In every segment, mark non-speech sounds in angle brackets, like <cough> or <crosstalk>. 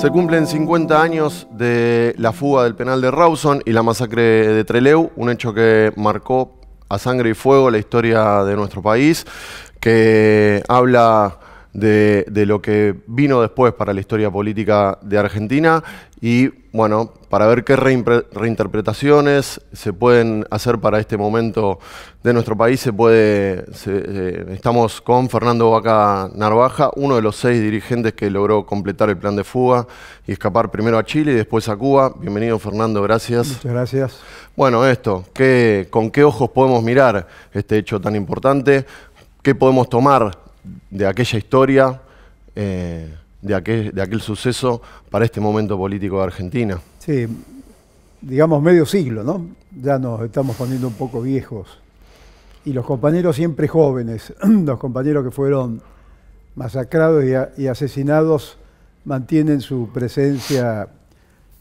Se cumplen 50 años de la fuga del penal de Rawson y la masacre de Trelew, un hecho que marcó a sangre y fuego la historia de nuestro país, que habla de, lo que vino después para la historia política de Argentina y, bueno, para ver qué reinterpretaciones se pueden hacer para este momento de nuestro país. Se eh, estamos con Fernando Vaca Narvaja, uno de los seis dirigentes que logró completar el plan de fuga y escapar primero a Chile y después a Cuba. Bienvenido, Fernando, gracias. Muchas gracias. Bueno, esto, ¿con qué ojos podemos mirar este hecho tan importante? ¿Qué podemos tomar de aquella historia, eh, de, aquel, suceso para este momento político de Argentina. Sí, digamos medio siglo, ¿no? Ya nos estamos poniendo un poco viejos. Y los compañeros siempre jóvenes, <clears throat> los compañeros que fueron masacrados y, asesinados, mantienen su presencia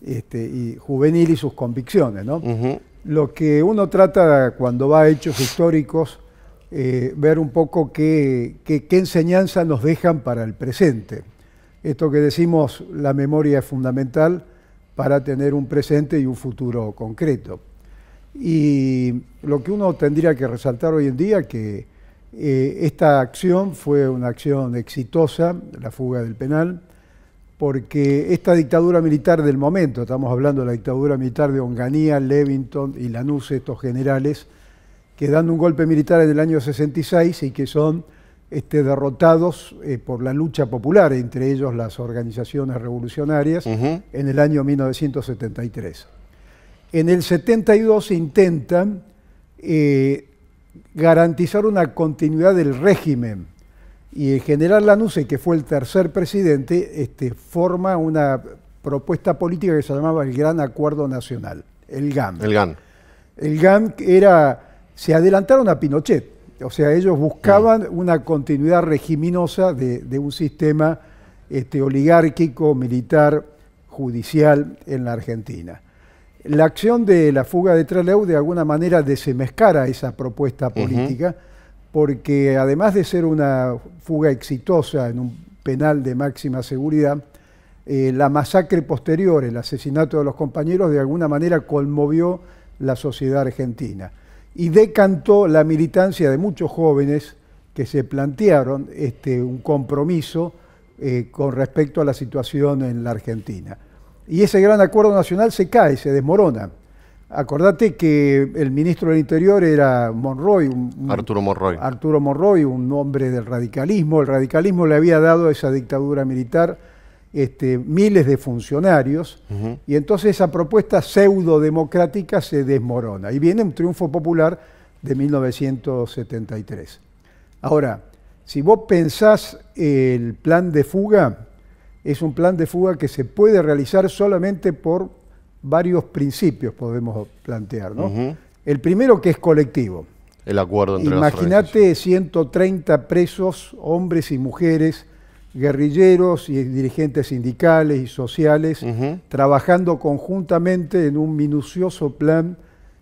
este, y juvenil y sus convicciones, ¿no? Lo que uno trata cuando va a hechos históricos eh, ver un poco qué, enseñanza nos dejan para el presente. Esto que decimos, la memoria es fundamental para tener un presente y un futuro concreto. Y lo que uno tendría que resaltar hoy en día, que eh, esta acción fue una acción exitosa, la fuga del penal, porque esta dictadura militar del momento, estamos hablando de la dictadura militar de Onganía, Levington y Lanús, estos generales, que dan un golpe militar en el año 66 y que son este, derrotados eh, por la lucha popular, entre ellos las organizaciones revolucionarias, en el año 1973. En el 72 intentan eh, garantizar una continuidad del régimen y el general Lanusse, que fue el tercer presidente, este, forma una propuesta política que se llamaba el Gran Acuerdo Nacional, el GAN. El GAN. El GAN era se adelantaron a Pinochet. O sea, ellos buscaban una continuidad regiminosa de, un sistema este, oligárquico, militar, judicial en la Argentina. La acción de la fuga de Trelew de alguna manera desemezcara esa propuesta política, porque además de ser una fuga exitosa en un penal de máxima seguridad, eh, la masacre posterior, el asesinato de los compañeros, de alguna manera conmovió la sociedad argentina y decantó la militancia de muchos jóvenes que se plantearon este, un compromiso eh, con respecto a la situación en la Argentina. Y ese gran acuerdo nacional se cae, se desmorona. Acordate que el ministro del Interior era Monroy. Arturo Monroy. Arturo un hombre del radicalismo. El radicalismo le había dado esa dictadura militar este, miles de funcionarios, y entonces esa propuesta pseudo-democrática se desmorona. Y viene un triunfo popular de 1973. Ahora, si vos pensás el plan de fuga, es un plan de fuga que se puede realizar solamente por varios principios, podemos plantear. El primero que es colectivo. El acuerdo entre Imagínate 130 presos, hombres y mujeres, guerrilleros y dirigentes sindicales y sociales, trabajando conjuntamente en un minucioso plan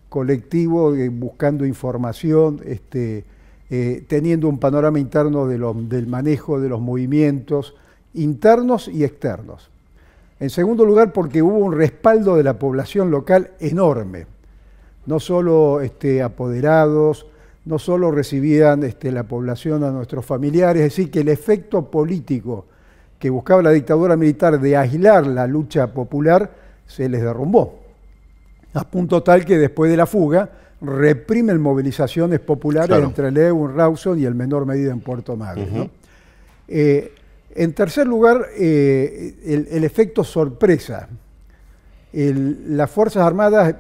colectivo, eh, buscando información, este, eh, teniendo un panorama interno del manejo de los movimientos internos y externos. En segundo lugar, porque hubo un respaldo de la población local enorme, no solo este, apoderados, no solo recibían este, la población a nuestros familiares, es decir, que el efecto político que buscaba la dictadura militar de aislar la lucha popular se les derrumbó, a punto tal que después de la fuga reprimen movilizaciones populares entre león Rawson y el menor medida en Puerto Madre. Eh, en tercer lugar, eh, el, efecto sorpresa. las Fuerzas Armadas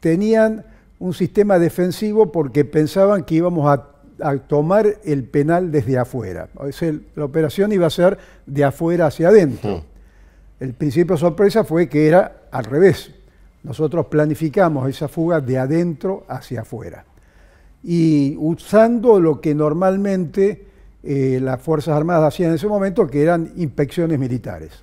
tenían un sistema defensivo porque pensaban que íbamos a, tomar el penal desde afuera. la operación iba a ser de afuera hacia adentro. El principio sorpresa fue que era al revés. Nosotros planificamos esa fuga de adentro hacia afuera. Y usando lo que normalmente eh, las Fuerzas Armadas hacían en ese momento, que eran inspecciones militares.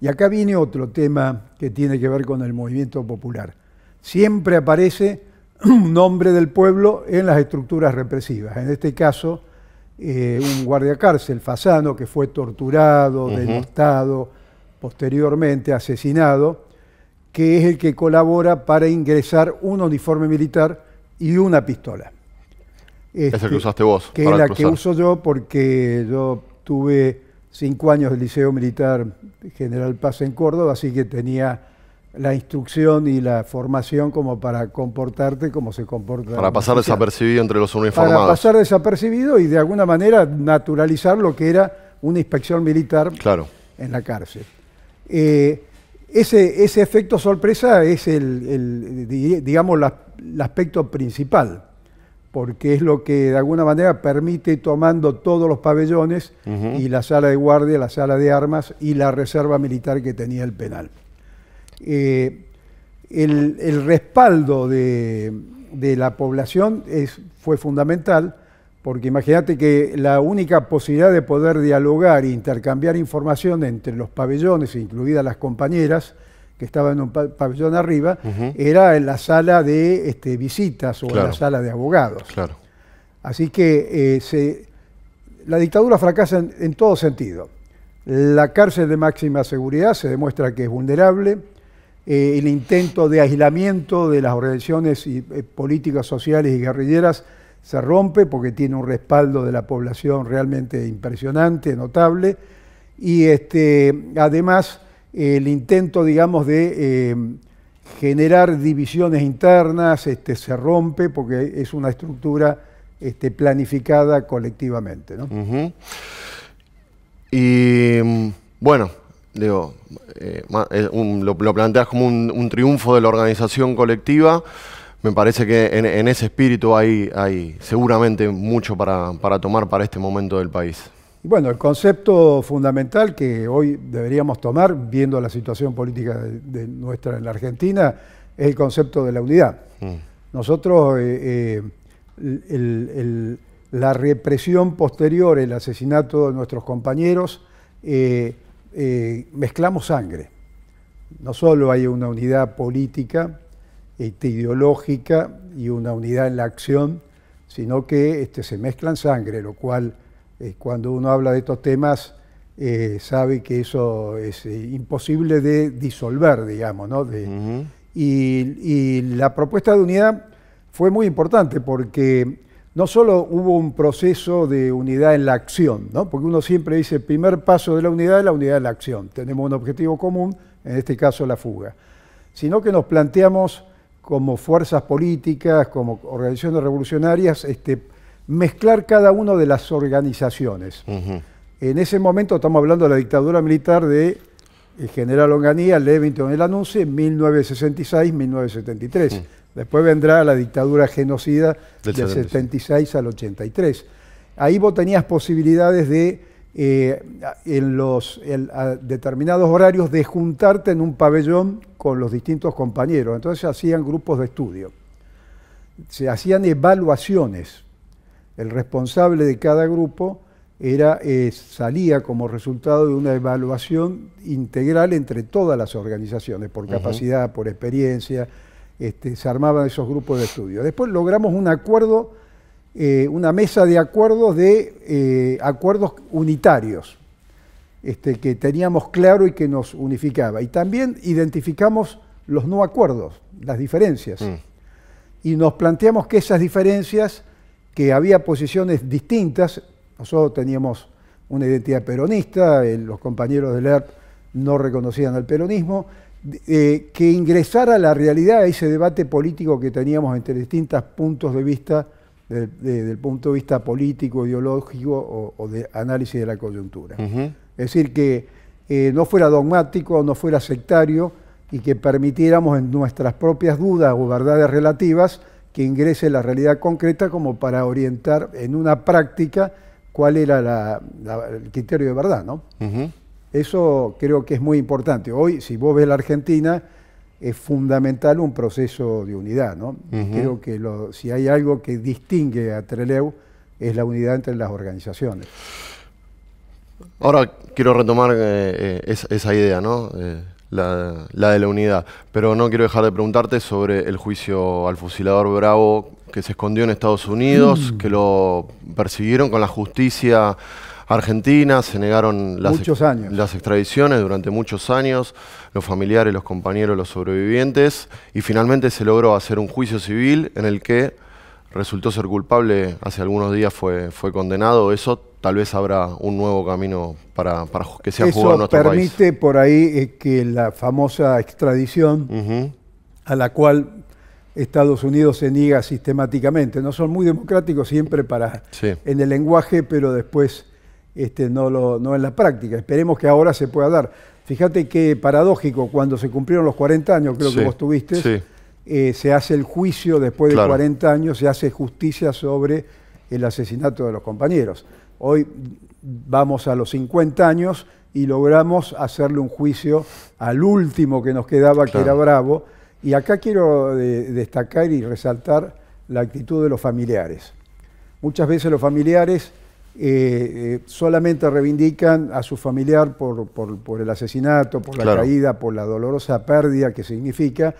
Y acá viene otro tema que tiene que ver con el movimiento popular. Siempre aparece <clears throat> nombre del pueblo en las estructuras represivas. En este caso, eh, un guardia cárcel, Fasano, que fue torturado, uh posteriormente asesinado, que es el que colabora para ingresar un uniforme militar y una pistola. Esa es este, el que usaste vos. Que es la que uso yo porque yo tuve cinco años de Liceo Militar General Paz en Córdoba, así que tenía la instrucción y la formación como para comportarte como se comporta. Para pasar desapercibido entre los uniformados. Para pasar desapercibido y de alguna manera naturalizar lo que era una inspección militar claro. en la cárcel. Eh, ese, ese, efecto sorpresa es el, digamos, el aspecto principal, porque es lo que de alguna manera permite tomando todos los pabellones y la sala de guardia, la sala de armas y la reserva militar que tenía el penal. Eh, el, respaldo de, la población fue fundamental, porque imagínate que la única posibilidad de poder dialogar e intercambiar información entre los pabellones, incluidas las compañeras, que estaban en un pabellón arriba, era en la sala de este, visitas o en la sala de abogados. Así que eh, la dictadura fracasa en, todo sentido. La cárcel de máxima seguridad se demuestra que es vulnerable, eh, el intento de aislamiento de las organizaciones y, eh, políticas sociales y guerrilleras se rompe porque tiene un respaldo de la población realmente impresionante, notable, y este, además el intento, digamos, de eh, generar divisiones internas este, se rompe porque es una estructura este, planificada colectivamente. Y mm, bueno, digo, eh, lo, planteas como un, triunfo de la organización colectiva. Me parece que en, ese espíritu hay, hay seguramente mucho para, tomar para este momento del país. Bueno, el concepto fundamental que hoy deberíamos tomar, viendo la situación política de, nuestra en la Argentina, es el concepto de la unidad. Mm. Nosotros, eh, eh, la represión posterior, el asesinato de nuestros compañeros, eh, mezclamos sangre. No solo hay una unidad política, este, ideológica y una unidad en la acción, sino que este, se mezclan sangre, lo cual eh, cuando uno habla de estos temas eh, sabe que eso es imposible de disolver, digamos. ¿no? y la propuesta de unidad fue muy importante porque no solo hubo un proceso de unidad en la acción, porque uno siempre dice, primer paso de la unidad es la unidad en la acción, tenemos un objetivo común, en este caso la fuga, sino que nos planteamos como fuerzas políticas, como organizaciones revolucionarias, este, mezclar cada una de las organizaciones. En ese momento estamos hablando de la dictadura militar de el eh, general Onganía, en el anuncio en 1966-1973. Después vendrá la dictadura genocida del, 76 al 83. Ahí vos tenías posibilidades de, eh, en los a determinados horarios, de juntarte en un pabellón con los distintos compañeros. Entonces se hacían grupos de estudio. Se hacían evaluaciones. El responsable de cada grupo era, eh, salía como resultado de una evaluación integral entre todas las organizaciones, por capacidad, por experiencia, este, se armaban esos grupos de estudio. Después logramos un acuerdo, eh, una mesa de acuerdos de eh, acuerdos unitarios, este, que teníamos claro y que nos unificaba. Y también identificamos los no acuerdos, las diferencias. Mm. Y nos planteamos que esas diferencias, que había posiciones distintas, nosotros teníamos una identidad peronista, eh, los compañeros del ERP no reconocían al peronismo, eh, que ingresara a la realidad a ese debate político que teníamos entre distintos puntos de vista, desde el punto de vista político, ideológico o, de análisis de la coyuntura. Es decir, que eh, no fuera dogmático, no fuera sectario y que permitiéramos en nuestras propias dudas o verdades relativas que ingrese la realidad concreta como para orientar en una práctica cuál era el criterio de verdad, ¿no? Eso creo que es muy importante. Hoy, si vos ves la Argentina, es fundamental un proceso de unidad, ¿no? Creo que lo, si hay algo que distingue a Trelew es la unidad entre las organizaciones. Ahora quiero retomar eh, eh, esa, idea, ¿no? Eh, la, de la unidad. Pero no quiero dejar de preguntarte sobre el juicio al fusilador Bravo que se escondió en Estados Unidos, mm. que lo persiguieron con la justicia Argentina, se negaron las, las extradiciones durante muchos años, los familiares, los compañeros, los sobrevivientes, y finalmente se logró hacer un juicio civil en el que resultó ser culpable, hace algunos días fue, fue condenado, eso tal vez habrá un nuevo camino para, para que sea jugado en nuestro país. permite por ahí eh, que la famosa extradición a la cual Estados Unidos se niega sistemáticamente, no son muy democráticos siempre para en el lenguaje, pero después este, no, lo, en la práctica. Esperemos que ahora se pueda dar. Fíjate qué paradójico, cuando se cumplieron los 40 años, creo que vos tuviste, eh, se hace el juicio después de 40 años, se hace justicia sobre el asesinato de los compañeros. Hoy vamos a los 50 años y logramos hacerle un juicio al último que nos quedaba, que era Bravo. Y acá quiero eh, destacar y resaltar la actitud de los familiares. Muchas veces los familiares eh, eh, solamente reivindican a su familiar por, el asesinato, por la caída, por la dolorosa pérdida que significa,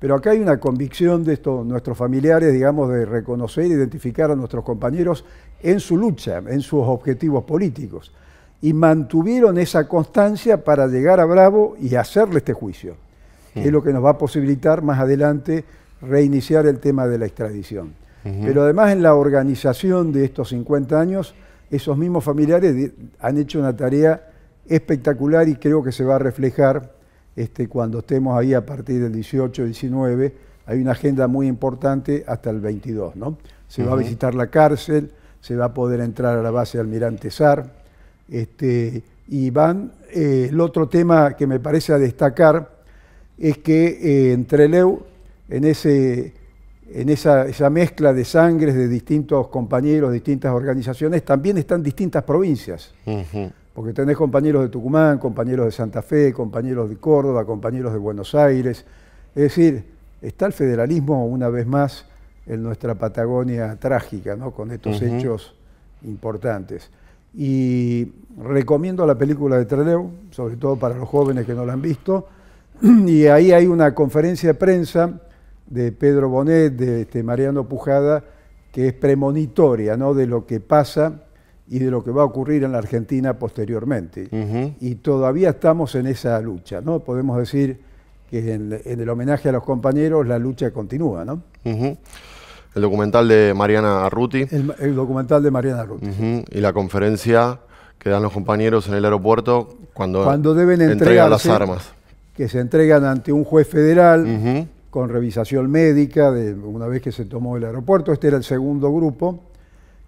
pero acá hay una convicción de estos nuestros familiares, digamos, de reconocer, e identificar a nuestros compañeros en su lucha, en sus objetivos políticos. Y mantuvieron esa constancia para llegar a Bravo y hacerle este juicio. Es mm. lo que nos va a posibilitar más adelante reiniciar el tema de la extradición. Pero además en la organización de estos 50 años, esos mismos familiares han hecho una tarea espectacular y creo que se va a reflejar este, cuando estemos ahí a partir del 18, 19. Hay una agenda muy importante hasta el 22, ¿no? Se va a visitar la cárcel, se va a poder entrar a la base de Almirante Sar. Este, y van, eh, el otro tema que me parece a destacar es que entre eh, en Treleu, en ese en esa, mezcla de sangres de distintos compañeros, distintas organizaciones, también están distintas provincias. Porque tenés compañeros de Tucumán, compañeros de Santa Fe, compañeros de Córdoba, compañeros de Buenos Aires. Es decir, está el federalismo una vez más en nuestra Patagonia trágica, ¿no? con estos hechos importantes. Y recomiendo la película de Trelew, sobre todo para los jóvenes que no la han visto. <clears throat> Y ahí hay una conferencia de prensa de Pedro Bonet, de este, Mariano Pujada, que es premonitoria ¿no? de lo que pasa y de lo que va a ocurrir en la Argentina posteriormente. Y todavía estamos en esa lucha, ¿no? Podemos decir que en, el homenaje a los compañeros la lucha continúa, ¿no? El documental de Mariana Arruti. El, documental de Mariana Arruti. Y la conferencia que dan los compañeros en el aeropuerto cuando, cuando deben entregar las armas. Que se entregan ante un juez federal con revisación médica de una vez que se tomó el aeropuerto. Este era el segundo grupo.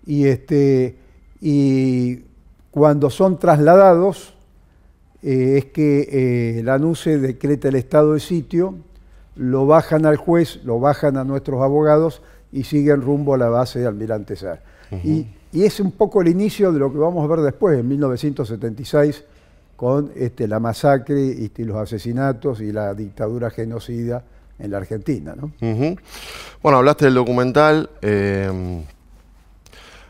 Y, este, y cuando son trasladados, eh, es que eh, la nuce decreta el estado de sitio, lo bajan al juez, lo bajan a nuestros abogados y siguen rumbo a la base de Almirante Sar. y, es un poco el inicio de lo que vamos a ver después, en 1976, con este, la masacre y los asesinatos y la dictadura genocida en la Argentina. ¿no? Bueno, hablaste del documental. Eh,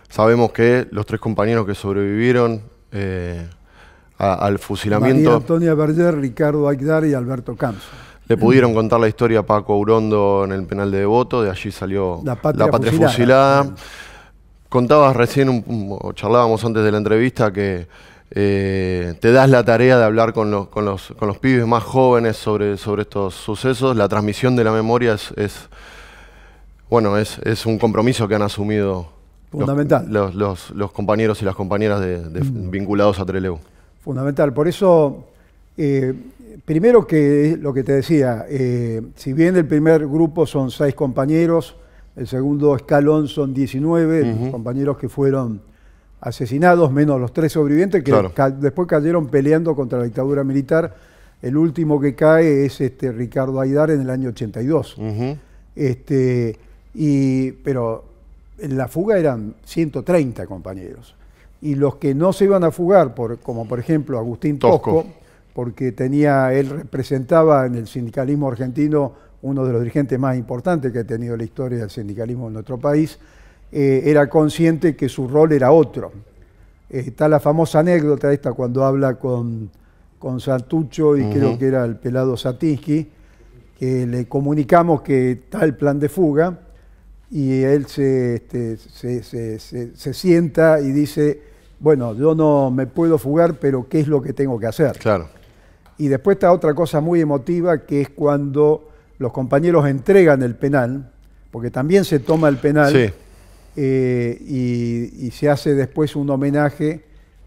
sabemos que los tres compañeros que sobrevivieron eh, al fusilamiento. María Antonia Berger, Ricardo Aguilar y Alberto Camps. Le pudieron contar la historia a Paco Urondo en el penal de Devoto, de allí salió La Patria, fusilada. Contabas recién, un, charlábamos antes de la entrevista, que eh, te das la tarea de hablar con los, con los, con los pibes más jóvenes sobre, sobre, estos sucesos. La transmisión de la memoria es, bueno, es, es, un compromiso que han asumido Fundamental. Los, compañeros y las compañeras de, mm. vinculados a Treleu. Fundamental. Por eso, eh, primero que lo que te decía, eh, si bien el primer grupo son seis compañeros, el segundo escalón son 19 compañeros que fueron asesinados, menos los tres sobrevivientes, que después cayeron peleando contra la dictadura militar. El último que cae es este Ricardo Aidar en el año 82. este, y, pero en la fuga eran 130 compañeros. Y los que no se iban a fugar, por, como por ejemplo Agustín Tosco, porque tenía, él representaba en el sindicalismo argentino uno de los dirigentes más importantes que ha tenido la historia del sindicalismo en nuestro país, eh, era consciente que su rol era otro. Eh, está la famosa anécdota esta cuando habla con, con Santucho y creo que era el pelado Satinsky, que le comunicamos que está el plan de fuga y él este, se, se, se sienta y dice, bueno, yo no me puedo fugar, pero ¿qué es lo que tengo que hacer? Claro. Y después está otra cosa muy emotiva, que es cuando los compañeros entregan el penal, porque también se toma el penal. Sí. Eh, y, se hace después un homenaje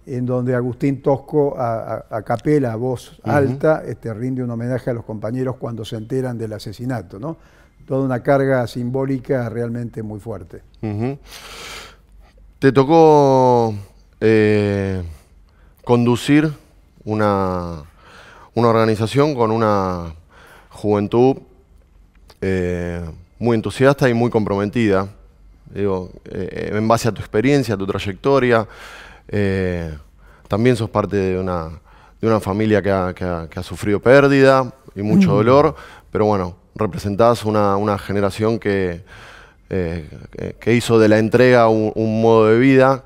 en donde Agustín Tosco a, a, capela, voz alta, este, rinde un homenaje a los compañeros cuando se enteran del asesinato, ¿no? Toda una carga simbólica realmente muy fuerte. Te tocó eh, conducir una, organización con una juventud eh, muy entusiasta y muy comprometida. Digo, eh, eh, en base a tu experiencia, a tu trayectoria, eh, también sos parte de una, de una familia que ha, sufrido pérdida y mucho mm. dolor, pero bueno, representás una, generación que, que hizo de la entrega un, modo de vida.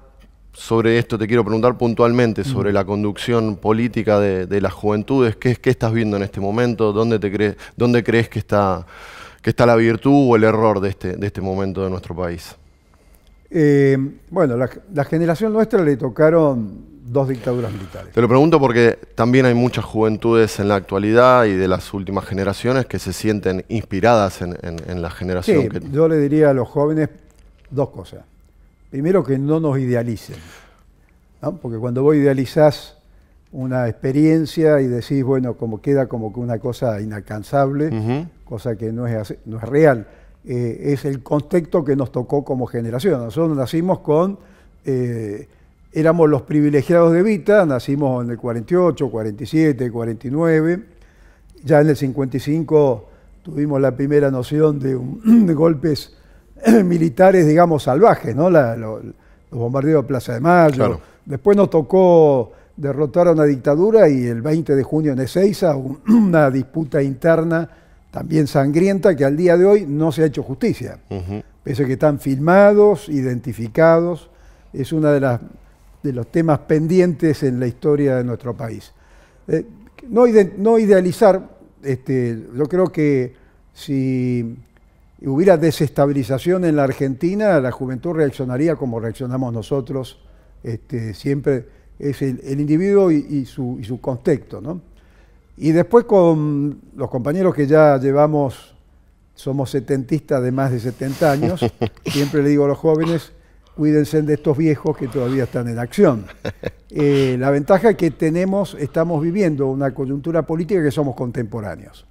Sobre esto te quiero preguntar puntualmente, mm. sobre la conducción política de, las juventudes, ¿Qué, ¿Qué, estás viendo en este momento? ¿Dónde, te dónde crees que está ¿Qué está la virtud o el error de este, de este momento de nuestro país? Eh, bueno, la, la, generación nuestra le tocaron dos dictaduras militares. Te lo pregunto porque también hay muchas juventudes en la actualidad y de las últimas generaciones que se sienten inspiradas en, la generación. Sí, Yo le diría a los jóvenes dos cosas. Primero, que no nos idealicen. Porque cuando vos idealizás una experiencia y decís, bueno, como queda como que una cosa inalcanzable, cosa que no es, no es real. Eh, es el contexto que nos tocó como generación. Nosotros nacimos con, eh, éramos los privilegiados de Vita, nacimos en el 48, 47, 49, ya en el 55 tuvimos la primera noción de, <clears throat> golpes <clears throat> militares, digamos, salvajes, ¿no? los bombardeos de Plaza de Mayo. Después nos tocó derrotar a una dictadura y el 20 de junio en Ezeiza <clears throat> una disputa interna también sangrienta que al día de hoy no se ha hecho justicia. Pese a que están filmados, identificados, es uno de, de los temas pendientes en la historia de nuestro país. Eh, no, no, idealizar, este, yo creo que si hubiera desestabilización en la Argentina, la juventud reaccionaría como reaccionamos nosotros este, siempre es el, individuo y, su, contexto. ¿no? Y después con los compañeros que ya llevamos, somos setentistas de más de 70 años, <laughs> siempre le digo a los jóvenes, cuídense de estos viejos que todavía están en acción. <laughs> Eh, la ventaja que tenemos, estamos viviendo una coyuntura política que somos contemporáneos,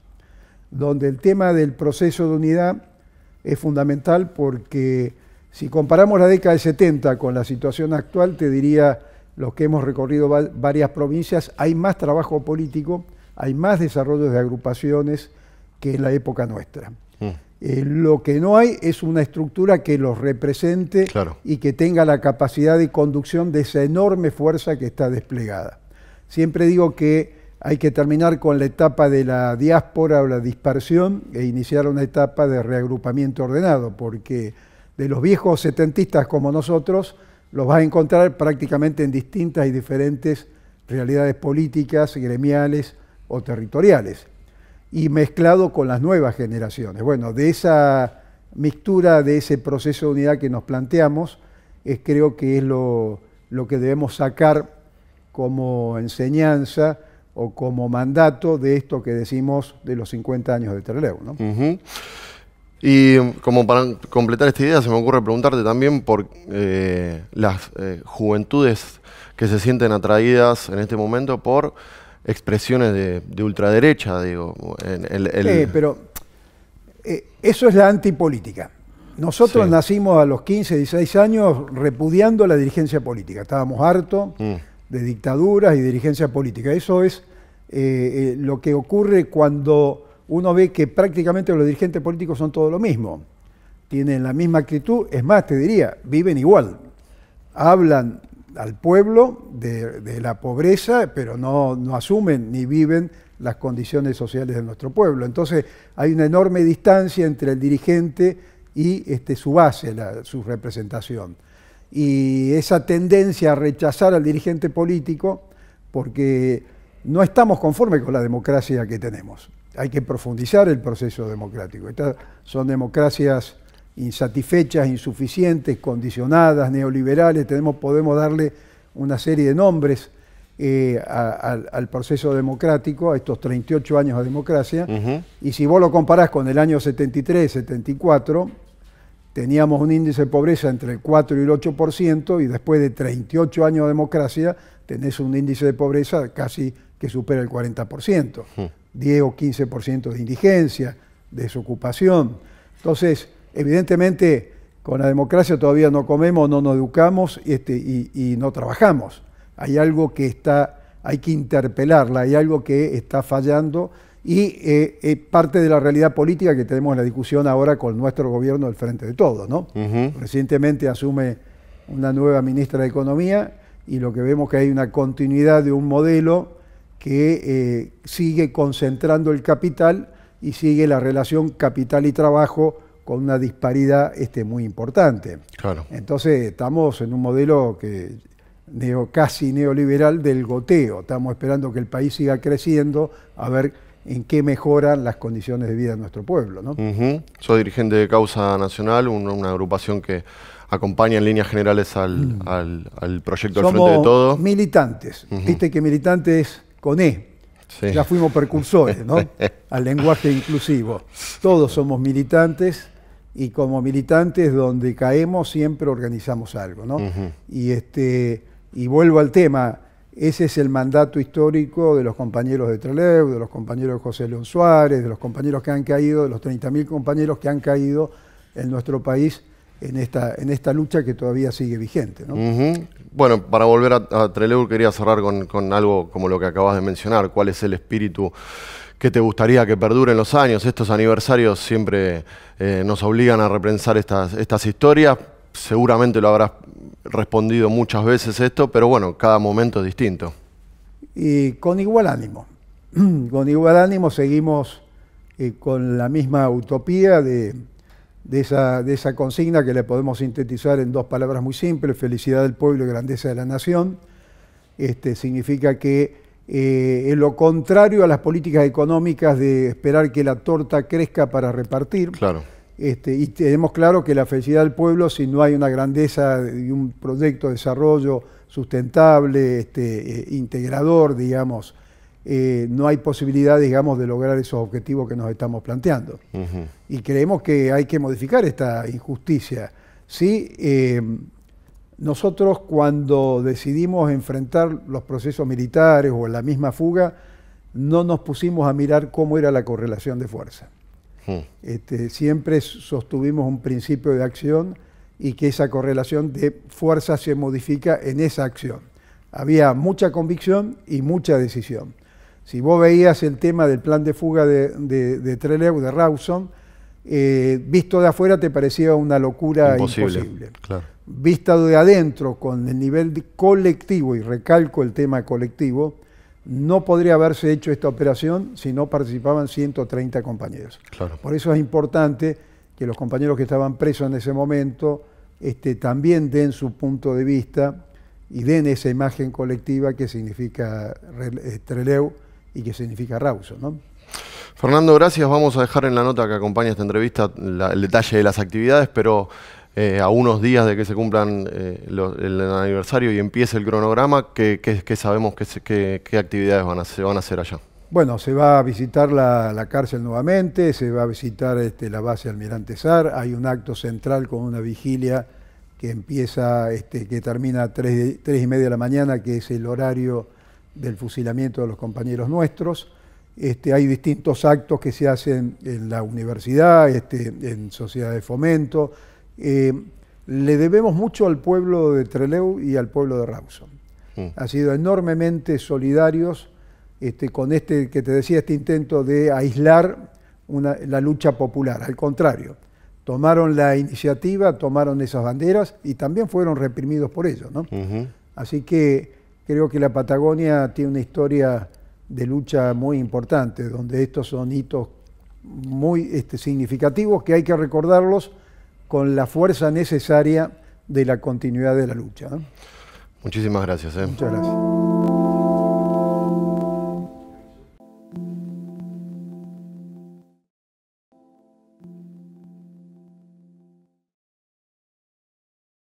donde el tema del proceso de unidad es fundamental porque si comparamos la década de 70 con la situación actual, te diría los que hemos recorrido varias provincias, hay más trabajo político, hay más desarrollo de agrupaciones que en la época nuestra. Mm. Eh, lo que no hay es una estructura que los represente y que tenga la capacidad de conducción de esa enorme fuerza que está desplegada. Siempre digo que hay que terminar con la etapa de la diáspora o la dispersión e iniciar una etapa de reagrupamiento ordenado, porque de los viejos setentistas como nosotros, los vas a encontrar prácticamente en distintas y diferentes realidades políticas, gremiales o territoriales, y mezclado con las nuevas generaciones. Bueno, de esa mixtura, de ese proceso de unidad que nos planteamos, es, creo que es lo, lo que debemos sacar como enseñanza o como mandato de esto que decimos de los 50 años de Trelew. Y mm, como para completar esta idea, se me ocurre preguntarte también por eh, las eh, juventudes que se sienten atraídas en este momento por expresiones de, ultraderecha, digo. En el, pero eh, eso es la antipolítica. Nosotros nacimos a los 15, 16 años repudiando la dirigencia política. Estábamos hartos mm. de dictaduras y dirigencia política. Eso es lo que ocurre cuando uno ve que prácticamente los dirigentes políticos son todo lo mismo. Tienen la misma actitud, es más, te diría, viven igual. Hablan al pueblo de, la pobreza, pero no, asumen ni viven las condiciones sociales de nuestro pueblo. Entonces hay una enorme distancia entre el dirigente y este, su base, su representación. Y esa tendencia a rechazar al dirigente político porque no estamos conformes con la democracia que tenemos hay que profundizar el proceso democrático. Estas son democracias insatisfechas, insuficientes, condicionadas, neoliberales, tenemos, podemos darle una serie de nombres eh, al proceso democrático, a estos 38 años de democracia, y si vos lo comparás con el año 73, 74, teníamos un índice de pobreza entre el 4 y el 8%, y después de 38 años de democracia tenés un índice de pobreza casi que supera el 40%. 10 o 15% de indigencia, desocupación. Entonces, evidentemente, con la democracia todavía no comemos, no nos educamos este, y, no trabajamos. Hay algo que está, hay que interpelarla, hay algo que está fallando y eh, es parte de la realidad política que tenemos en la discusión ahora con nuestro gobierno al frente de todo, ¿no? Recientemente asume una nueva ministra de Economía y lo que vemos que hay una continuidad de un modelo que eh, sigue concentrando el capital y sigue la relación capital y trabajo con una disparidad este, muy importante. Claro. Entonces estamos en un modelo que neo, casi neoliberal del goteo. Estamos esperando que el país siga creciendo a ver en qué mejoran las condiciones de vida de nuestro pueblo. ¿no? Soy dirigente de Causa Nacional, una agrupación que acompaña en líneas generales al, mm. proyecto del Frente de Todo. Militantes. Viste que militantes con E. Ya fuimos precursores, <laughs> Al lenguaje inclusivo. Todos somos militantes y como militantes donde caemos siempre organizamos algo, Y este y vuelvo al tema, ese es el mandato histórico de los compañeros de Trelew, de los compañeros de José León Suárez, de los compañeros que han caído, de los 30.000 compañeros que han caído en nuestro país en esta, en esta lucha que todavía sigue vigente. Bueno, para volver a, a, Treleur quería cerrar con, algo como lo que acabas de mencionar, cuál es el espíritu que te gustaría que perduren los años. Estos aniversarios siempre eh, nos obligan a repensar estas, estas historias. Seguramente lo habrás respondido muchas veces esto, pero bueno, cada momento es distinto. Y con igual ánimo. <clears throat> Con igual ánimo seguimos eh, con la misma utopía de de esa, consigna que le podemos sintetizar en dos palabras muy simples, felicidad del pueblo y grandeza de la nación. Este, significa que en eh, lo contrario a las políticas económicas de esperar que la torta crezca para repartir. Claro. Este, y tenemos claro que la felicidad del pueblo, si no hay una grandeza y un proyecto de desarrollo sustentable, este, eh, integrador, digamos, eh, no hay posibilidad, digamos, de lograr esos objetivos que nos estamos planteando. Y creemos que hay que modificar esta injusticia. ¿sí? Eh, nosotros cuando decidimos enfrentar los procesos militares o la misma fuga, no nos pusimos a mirar cómo era la correlación de fuerza. Este, siempre sostuvimos un principio de acción y que esa correlación de fuerza se modifica en esa acción. Había mucha convicción y mucha decisión. Si vos veías el tema del plan de fuga de, de, de Trelew, de Rawson, eh, visto de afuera te parecía una locura imposible. Vista de adentro, con el nivel colectivo, y recalco el tema colectivo, no podría haberse hecho esta operación si no participaban 130 compañeros. Por eso es importante que los compañeros que estaban presos en ese momento este, también den su punto de vista y den esa imagen colectiva que significa eh, Treleu y que significa Rauso. ¿no? Fernando, gracias. Vamos a dejar en la nota que acompaña esta entrevista el detalle de las actividades, pero eh, a unos días de que se cumplan eh, el aniversario y empiece el cronograma, ¿qué, sabemos qué, actividades van a, se van a hacer allá? Bueno, se va a visitar la, cárcel nuevamente, se va a visitar este, la base Almirante Sar, hay un acto central con una vigilia que empieza, este, que termina a 3, y media de la mañana, que es el horario del fusilamiento de los compañeros nuestros. Este, hay distintos actos que se hacen en la universidad, este, en sociedad de fomento. Eh, le debemos mucho al pueblo de Trelew y al pueblo de Rawson. Mm. Han sido enormemente solidarios este, con este que te decía, este intento de aislar la lucha popular. Al contrario, tomaron la iniciativa, tomaron esas banderas y también fueron reprimidos por ellos. Así que Creo que la Patagonia tiene una historia de lucha muy importante, donde estos son hitos muy este, significativos que hay que recordarlos con la fuerza necesaria de la continuidad de la lucha. Muchísimas gracias. ¿eh? Muchas gracias.